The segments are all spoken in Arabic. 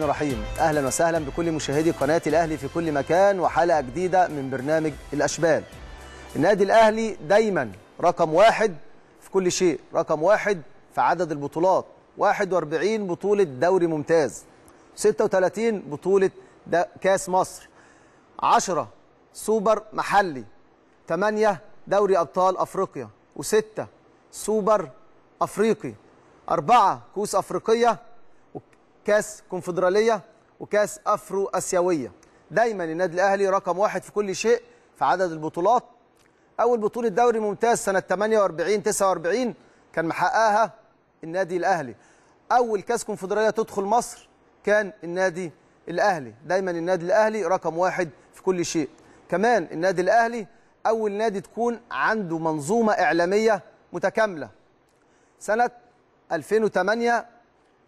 الرحيم اهلا وسهلا بكل مشاهدي قناه الاهلي في كل مكان وحلقه جديده من برنامج الاشبال النادي الاهلي دايما رقم واحد في كل شيء رقم واحد في عدد البطولات 41 بطوله دوري ممتاز 36 بطوله كاس مصر 10 سوبر محلي 8 دوري ابطال افريقيا و6 سوبر افريقي 4 كوس افريقيه كاس كونفدراليه وكاس افرو اسيويه دايما النادي الاهلي رقم واحد في كل شيء في عدد البطولات اول بطوله دوري ممتاز سنه 48 49 كان محققها النادي الاهلي اول كاس كونفدراليه تدخل مصر كان النادي الاهلي دايما النادي الاهلي رقم واحد في كل شيء كمان النادي الاهلي اول نادي تكون عنده منظومه اعلاميه متكامله سنه 2008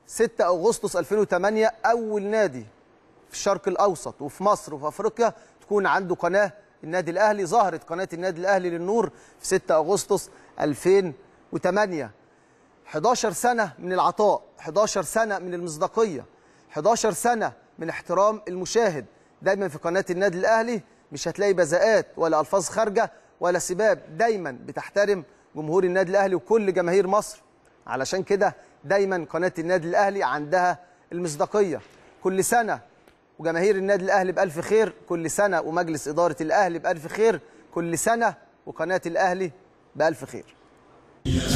6 أغسطس 2008 أول نادي في الشرق الأوسط وفي مصر وفي أفريقيا تكون عنده قناة النادي الأهلي ظهرت قناة النادي الأهلي للنور في 6 أغسطس 2008 11 سنة من العطاء 11 سنة من المصداقية 11 سنة من احترام المشاهد دايما في قناة النادي الأهلي مش هتلاقي بزاءات ولا ألفاظ خارجة ولا سباب دايما بتحترم جمهور النادي الأهلي وكل جماهير مصر علشان كده دايما قناه النادي الاهلي عندها المصداقيه كل سنه وجماهير النادي الاهلي بالف خير كل سنه ومجلس اداره الاهلي بالف خير كل سنه وقناه الاهلي بالف خير